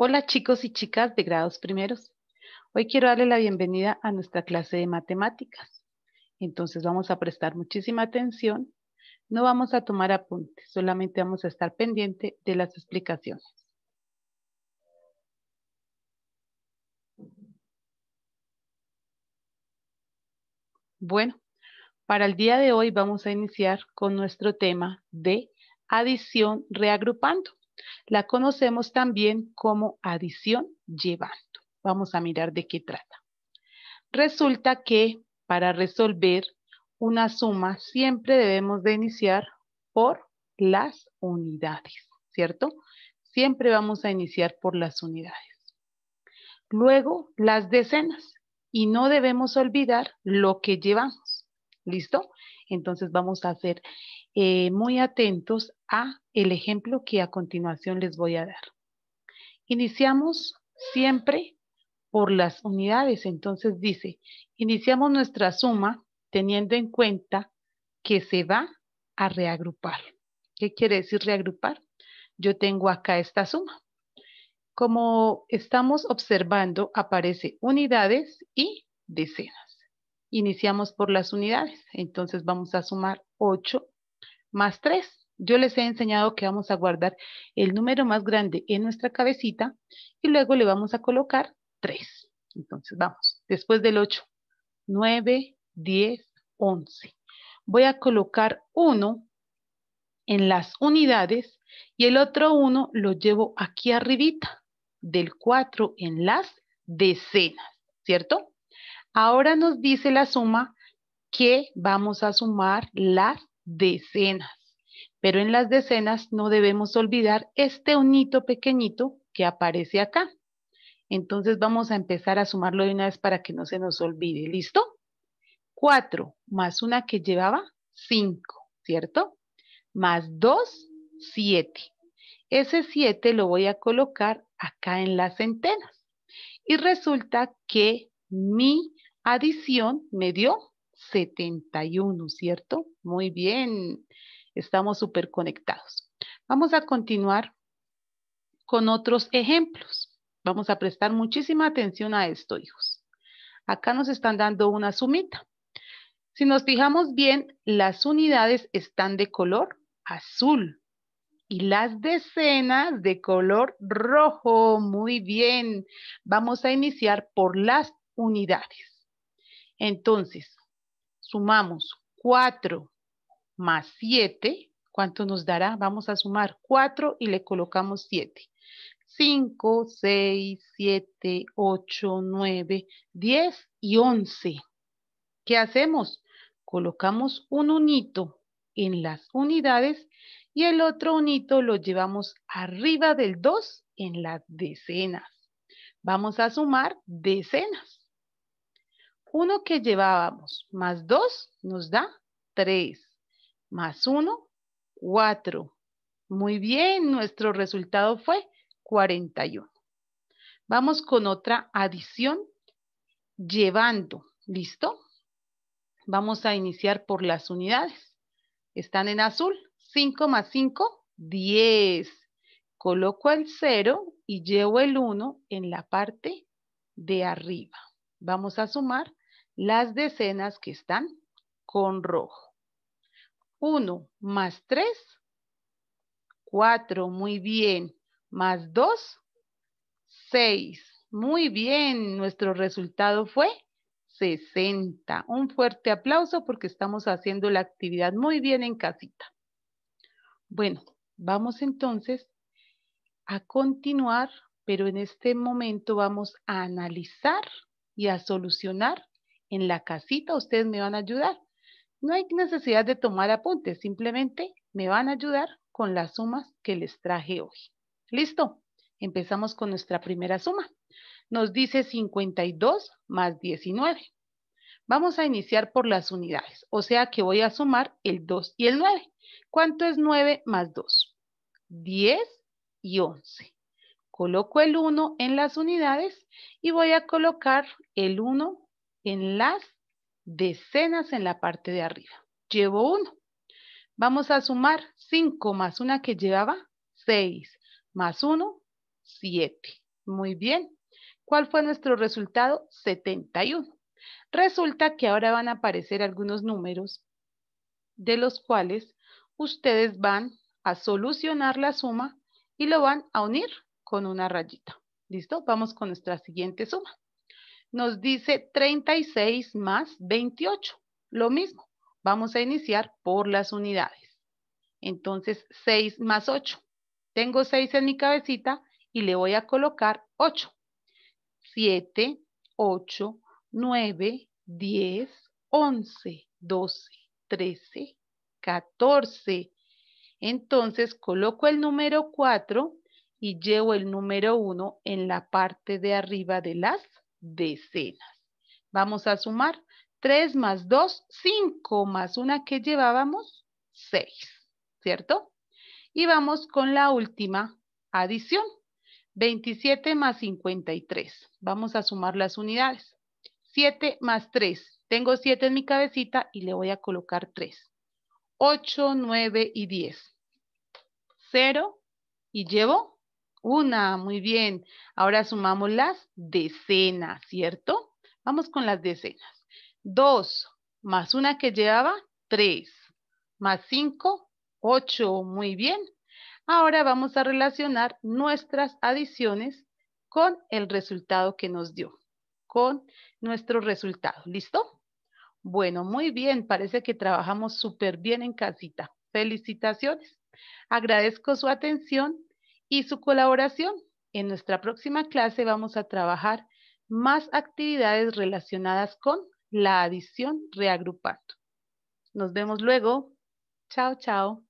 Hola chicos y chicas de grados primeros. Hoy quiero darle la bienvenida a nuestra clase de matemáticas. Entonces vamos a prestar muchísima atención. No vamos a tomar apuntes, solamente vamos a estar pendiente de las explicaciones. Bueno, para el día de hoy vamos a iniciar con nuestro tema de adición reagrupando. La conocemos también como adición llevando. Vamos a mirar de qué trata. Resulta que para resolver una suma siempre debemos de iniciar por las unidades, ¿cierto? Siempre vamos a iniciar por las unidades. Luego, las decenas. Y no debemos olvidar lo que llevamos. ¿Listo? Entonces vamos a ser eh, muy atentos a el ejemplo que a continuación les voy a dar. Iniciamos siempre por las unidades. Entonces dice, iniciamos nuestra suma teniendo en cuenta que se va a reagrupar. ¿Qué quiere decir reagrupar? Yo tengo acá esta suma. Como estamos observando, aparece unidades y decenas. Iniciamos por las unidades, entonces vamos a sumar 8 más 3. Yo les he enseñado que vamos a guardar el número más grande en nuestra cabecita y luego le vamos a colocar 3. Entonces vamos, después del 8, 9, 10, 11. Voy a colocar 1 en las unidades y el otro 1 lo llevo aquí arribita del 4 en las decenas, ¿cierto? Ahora nos dice la suma que vamos a sumar las decenas. Pero en las decenas no debemos olvidar este unito pequeñito que aparece acá. Entonces vamos a empezar a sumarlo de una vez para que no se nos olvide. ¿Listo? 4 más una que llevaba 5, ¿cierto? Más 2, 7. Ese 7 lo voy a colocar acá en las centenas. Y resulta que mi adición me dio 71, ¿cierto? Muy bien, estamos súper conectados. Vamos a continuar con otros ejemplos. Vamos a prestar muchísima atención a esto, hijos. Acá nos están dando una sumita. Si nos fijamos bien, las unidades están de color azul y las decenas de color rojo. Muy bien. Vamos a iniciar por las unidades. Entonces, sumamos 4 más 7, ¿cuánto nos dará? Vamos a sumar 4 y le colocamos 7. 5, 6, 7, 8, 9, 10 y 11. ¿Qué hacemos? Colocamos un unito en las unidades y el otro unito lo llevamos arriba del 2 en las decenas. Vamos a sumar decenas. 1 que llevábamos más 2 nos da 3, más 1, 4. Muy bien, nuestro resultado fue 41. Vamos con otra adición llevando, ¿listo? Vamos a iniciar por las unidades. Están en azul, 5 más 5, 10. Coloco el 0 y llevo el 1 en la parte de arriba. Vamos a sumar las decenas que están con rojo. Uno más tres, cuatro, muy bien, más dos, seis. Muy bien, nuestro resultado fue 60. Un fuerte aplauso porque estamos haciendo la actividad muy bien en casita. Bueno, vamos entonces a continuar, pero en este momento vamos a analizar y a solucionar en la casita ustedes me van a ayudar. No hay necesidad de tomar apuntes, simplemente me van a ayudar con las sumas que les traje hoy. ¿Listo? Empezamos con nuestra primera suma. Nos dice 52 más 19. Vamos a iniciar por las unidades, o sea que voy a sumar el 2 y el 9. ¿Cuánto es 9 más 2? 10 y 11. Coloco el 1 en las unidades y voy a colocar el 1 en las decenas en la parte de arriba. Llevo 1. Vamos a sumar 5 más una que llevaba 6 más 1, 7. Muy bien. ¿Cuál fue nuestro resultado? 71. Resulta que ahora van a aparecer algunos números de los cuales ustedes van a solucionar la suma y lo van a unir con una rayita. ¿Listo? Vamos con nuestra siguiente suma nos dice 36 más 28. Lo mismo, vamos a iniciar por las unidades. Entonces, 6 más 8. Tengo 6 en mi cabecita y le voy a colocar 8. 7, 8, 9, 10, 11, 12, 13, 14. Entonces, coloco el número 4 y llevo el número 1 en la parte de arriba de las decenas. Vamos a sumar 3 más 2, 5 más una que llevábamos, 6, ¿cierto? Y vamos con la última adición, 27 más 53. Vamos a sumar las unidades. 7 más 3. Tengo 7 en mi cabecita y le voy a colocar 3. 8, 9 y 10. 0 y llevo una, muy bien. Ahora sumamos las decenas, ¿cierto? Vamos con las decenas. Dos, más una que llevaba, tres. Más cinco, ocho. Muy bien. Ahora vamos a relacionar nuestras adiciones con el resultado que nos dio, con nuestro resultado. ¿Listo? Bueno, muy bien. Parece que trabajamos súper bien en casita. Felicitaciones. Agradezco su atención y su colaboración. En nuestra próxima clase vamos a trabajar más actividades relacionadas con la adición reagrupando. Nos vemos luego. Chao, chao.